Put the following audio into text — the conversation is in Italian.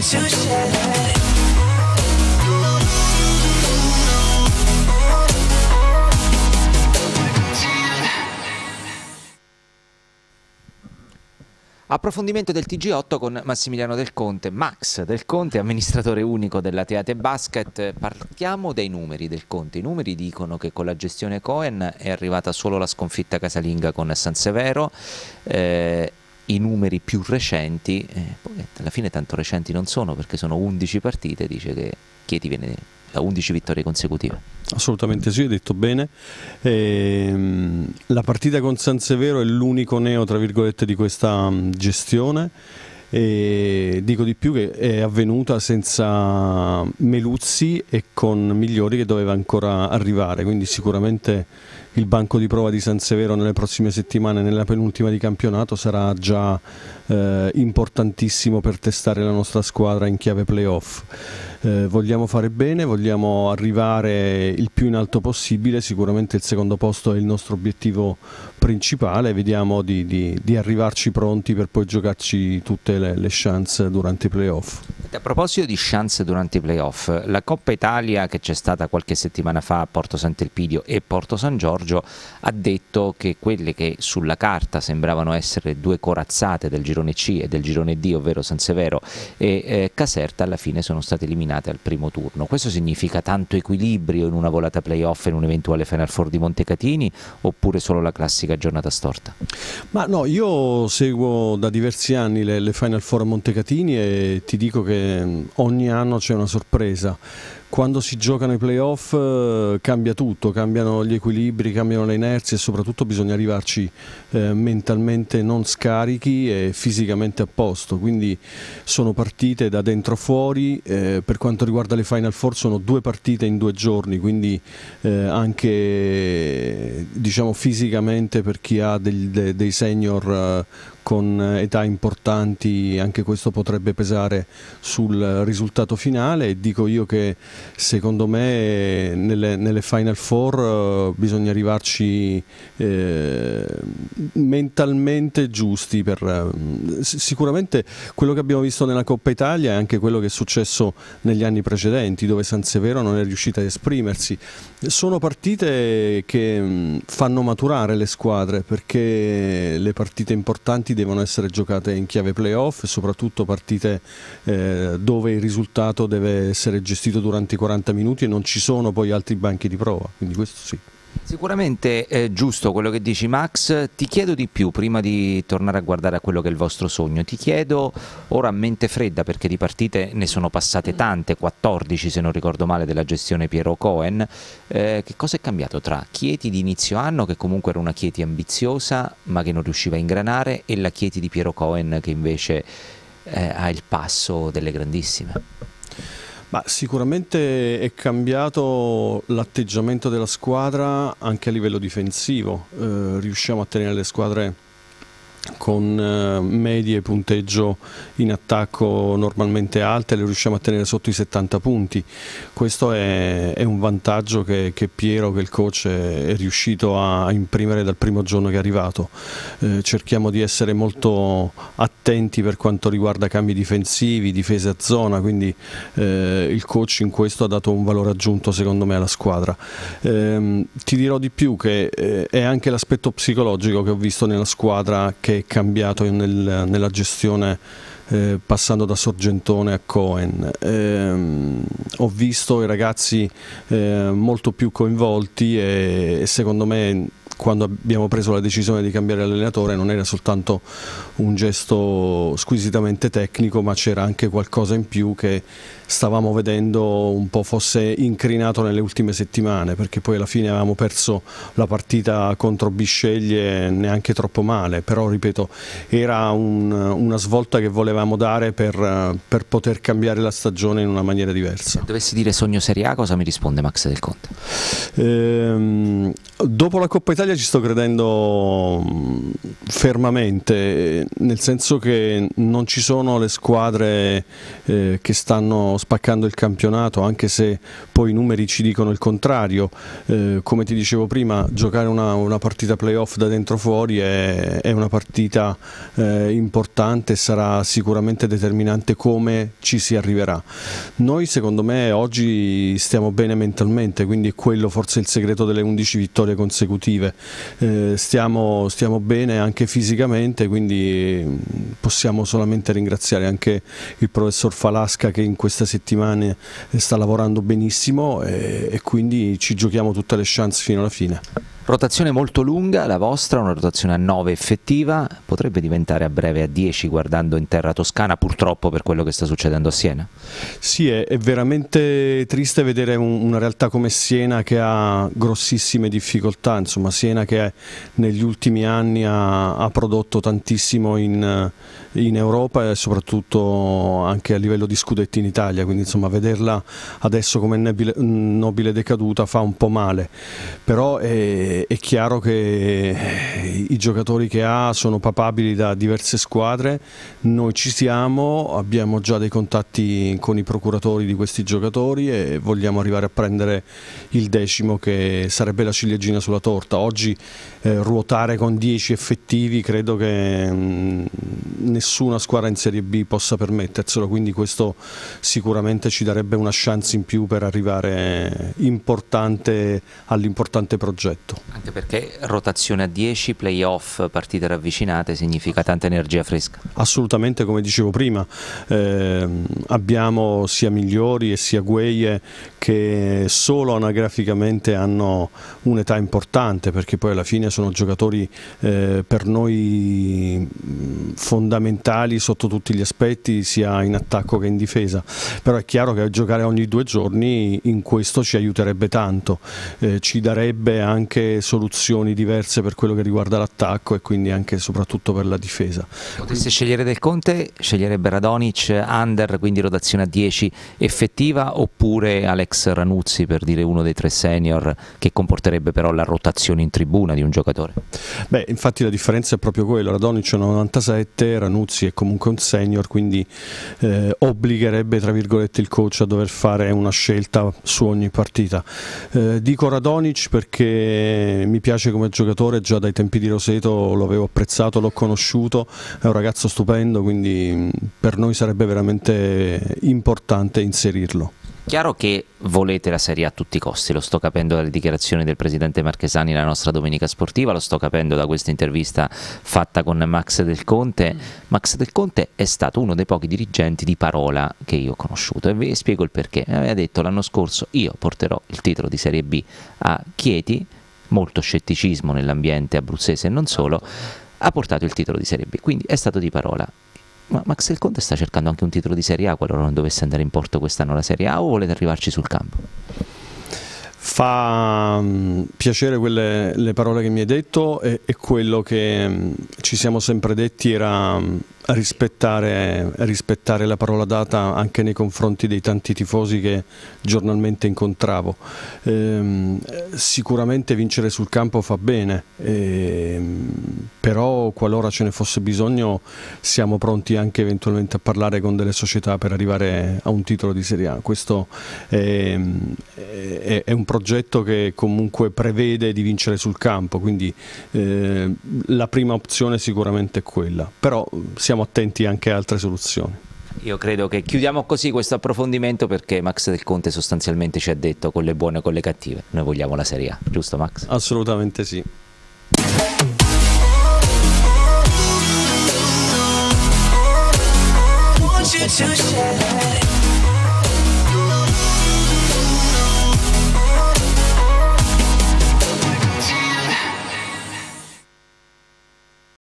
to share. Approfondimento del TG8 con Massimiliano Del Conte, Max Del Conte, amministratore unico della Teate Basket. Partiamo dai numeri del Conte. I numeri dicono che con la gestione Cohen è arrivata solo la sconfitta casalinga con San Severo eh, i numeri più recenti, eh, alla fine tanto recenti non sono perché sono 11 partite, dice che Chieti viene da 11 vittorie consecutive. Assolutamente sì, hai detto bene. Ehm, la partita con San Severo è l'unico neo, tra virgolette, di questa gestione e dico di più che è avvenuta senza Meluzzi e con Migliori che doveva ancora arrivare, quindi sicuramente il banco di prova di San Severo nelle prossime settimane, nella penultima di campionato, sarà già eh, importantissimo per testare la nostra squadra in chiave playoff eh, vogliamo fare bene, vogliamo arrivare il più in alto possibile, sicuramente il secondo posto è il nostro obiettivo principale, vediamo di, di, di arrivarci pronti per poi giocarci tutte le, le chance durante i playoff. A proposito di chance durante i playoff, la Coppa Italia che c'è stata qualche settimana fa a Porto Sant'Elpidio e Porto San Giorgio ha detto che quelle che sulla carta sembravano essere due corazzate del girone C e del girone D, ovvero San Severo e eh, Caserta, alla fine sono state eliminate eliminate al primo turno. Questo significa tanto equilibrio in una volata playoff e in un eventuale Final Four di Montecatini oppure solo la classica giornata storta? Ma no, io seguo da diversi anni le, le Final Four a Montecatini e ti dico che mm, ogni anno c'è una sorpresa quando si giocano i playoff eh, cambia tutto, cambiano gli equilibri, cambiano le inerzie e soprattutto bisogna arrivarci eh, mentalmente non scarichi e fisicamente a posto, quindi sono partite da dentro fuori, eh, per quanto riguarda le Final Four sono due partite in due giorni, quindi eh, anche diciamo, fisicamente per chi ha del, de, dei senior eh, con eh, età importanti anche questo potrebbe pesare sul risultato finale dico io che secondo me nelle, nelle Final Four eh, bisogna arrivarci eh, mentalmente giusti per, eh, sicuramente quello che abbiamo visto nella Coppa Italia è anche quello che è successo negli anni precedenti dove San Severo non è riuscita a esprimersi sono partite che mm, fanno maturare le squadre perché le partite importanti devono essere giocate in chiave playoff soprattutto partite eh, dove il risultato deve essere gestito durante i 40 minuti e non ci sono poi altri banchi di prova, quindi questo sì. Sicuramente è giusto quello che dici Max, ti chiedo di più prima di tornare a guardare a quello che è il vostro sogno, ti chiedo ora a mente fredda perché di partite ne sono passate tante, 14 se non ricordo male della gestione Piero Cohen, eh, che cosa è cambiato tra Chieti di inizio anno che comunque era una Chieti ambiziosa ma che non riusciva a ingranare e la Chieti di Piero Cohen che invece eh, ha il passo delle grandissime? Ma sicuramente è cambiato l'atteggiamento della squadra anche a livello difensivo, eh, riusciamo a tenere le squadre con eh, medie punteggio in attacco normalmente alte le riusciamo a tenere sotto i 70 punti questo è, è un vantaggio che, che, Piero, che il coach è, riuscito a imprimere dal primo giorno che è arrivato eh, cerchiamo di essere molto attenti per quanto riguarda cambi difensivi, difese a zona quindi eh, il coach in questo ha dato un valore aggiunto secondo me alla squadra eh, ti dirò di più che eh, è anche l'aspetto psicologico che ho visto nella squadra che è cambiato nel, nella gestione eh, passando da Sorgentone a Cohen. Eh, ho visto i ragazzi eh, molto più coinvolti e, e secondo me quando abbiamo preso la decisione di cambiare allenatore non era soltanto un gesto squisitamente tecnico ma c'era anche qualcosa in più che stavamo vedendo un po' fosse incrinato nelle ultime settimane perché poi alla fine avevamo perso la partita contro Bisceglie neanche troppo male però ripeto era un, una svolta che volevamo dare per, per, poter cambiare la stagione in una maniera diversa. Se dovessi dire sogno Serie A cosa mi risponde Max Del Conte? Ehm, Dopo la Coppa Italia ci sto credendo mm, fermamente, nel senso che non ci sono le squadre eh, che stanno spaccando il campionato, anche se poi i numeri ci dicono il contrario. Eh, come ti dicevo prima, giocare una, una partita playoff da dentro fuori è, è una partita eh, importante e sarà sicuramente determinante come ci si arriverà. Noi secondo me oggi stiamo bene mentalmente, quindi è quello forse il segreto delle 11 vittorie vittorie consecutive. Eh, stiamo, stiamo, bene anche fisicamente, quindi mm, possiamo solamente ringraziare anche il professor Falasca che in queste settimane eh, sta lavorando benissimo e, eh, e quindi ci giochiamo tutte le chance fino alla fine. Rotazione molto lunga, la vostra, una rotazione a 9 effettiva, potrebbe diventare a breve a 10 guardando in terra toscana purtroppo per quello che sta succedendo a Siena. Sì, è, è veramente triste vedere un, una realtà come Siena che ha grossissime difficoltà, insomma Siena che è, negli ultimi anni ha, ha prodotto tantissimo in, in, Europa e soprattutto anche a livello di scudetti in Italia, quindi insomma vederla adesso come nobile, nobile decaduta fa un po' male, però è eh, è, chiaro che i giocatori che ha sono papabili da diverse squadre, noi ci siamo, abbiamo già dei contatti con i procuratori di questi giocatori e vogliamo arrivare a prendere il decimo che sarebbe la ciliegina sulla torta. Oggi eh, ruotare con 10 effettivi credo che mh, mm, nessuna squadra in Serie B possa permetterselo, quindi questo sicuramente ci darebbe una chance in più per arrivare importante all'importante progetto. Anche perché rotazione a 10, playoff, partite ravvicinate, significa tanta energia fresca. Assolutamente, come dicevo prima, ehm, abbiamo sia migliori e sia gueie che solo anagraficamente hanno un'età importante, perché poi alla fine sono giocatori eh, per noi mm, fondamentali sotto tutti gli aspetti, sia in attacco che in difesa. Però è chiaro che giocare ogni due giorni in questo ci aiuterebbe tanto, eh, ci darebbe anche soluzioni diverse per quello che riguarda l'attacco e quindi anche e soprattutto per la difesa. Potesse quindi... scegliere Del Conte, sceglierebbe Radonic, under, quindi rotazione a 10 effettiva oppure Alex Ranuzzi per dire uno dei tre senior che comporterebbe però la rotazione in tribuna di un giocatore? Beh, infatti la differenza è proprio quella, Radonic è 97, Ranuzzi è comunque un senior, quindi eh, obbligherebbe tra virgolette il coach a dover fare una scelta su ogni partita. Eh, dico Radonic perché mi piace come giocatore, già dai tempi di Roseto lo avevo apprezzato, l'ho conosciuto, è un ragazzo stupendo, quindi per noi sarebbe veramente importante inserirlo. Chiaro che volete la Serie A a tutti i costi, lo sto capendo dalle dichiarazioni del presidente Marchesani nella nostra domenica sportiva, lo sto capendo da questa intervista fatta con Max Del Conte. Mm. Max Del Conte è stato uno dei pochi dirigenti di parola che io ho conosciuto e vi spiego il perché. aveva detto l'anno scorso io porterò il titolo di Serie B a Chieti molto scetticismo nell'ambiente abruzzese e non solo, ha portato il titolo di Serie B. Quindi è stato di parola. Ma Max Maxel Conte sta cercando anche un titolo di Serie A qualora non dovesse andare in porto quest'anno la Serie A o volete arrivarci sul campo? Fa mm, piacere quelle, le parole che mi hai detto e, e quello che mm, ci siamo sempre detti era mm, Rispettare, rispettare, la parola data anche nei confronti dei tanti tifosi che giornalmente incontravo. Ehm, sicuramente vincere sul campo fa bene, ehm, però qualora ce ne fosse bisogno siamo pronti anche eventualmente a parlare con delle società per arrivare a un titolo di Serie A. Questo è, ehm, è, è un progetto che comunque prevede di vincere sul campo, quindi eh, la prima opzione sicuramente è quella, però siamo stiamo attenti anche a altre soluzioni. Io credo che chiudiamo così questo approfondimento perché Max Del Conte sostanzialmente ci ha detto con le buone e con le cattive, noi vogliamo la Serie A, giusto Max? Assolutamente sì. you